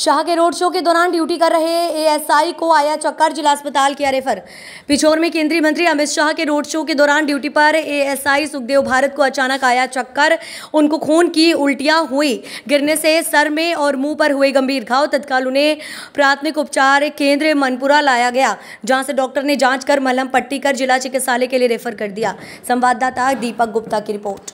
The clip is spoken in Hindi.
शाह के रोड शो के दौरान ड्यूटी कर रहे एएसआई को आया चक्कर जिला अस्पताल किया रेफर पिछोर में केंद्रीय मंत्री अमित शाह के रोड शो के दौरान ड्यूटी पर एएसआई सुखदेव भारत को अचानक आया चक्कर उनको खून की उल्टियां हुई गिरने से सर में और मुंह पर हुए गंभीर घाव तत्काल उन्हें प्राथमिक उपचार केंद्र मनपुरा लाया गया जहाँ से डॉक्टर ने जाँच कर मलहम पट्टी कर जिला चिकित्सालय के लिए रेफर कर दिया संवाददाता दीपक गुप्ता की रिपोर्ट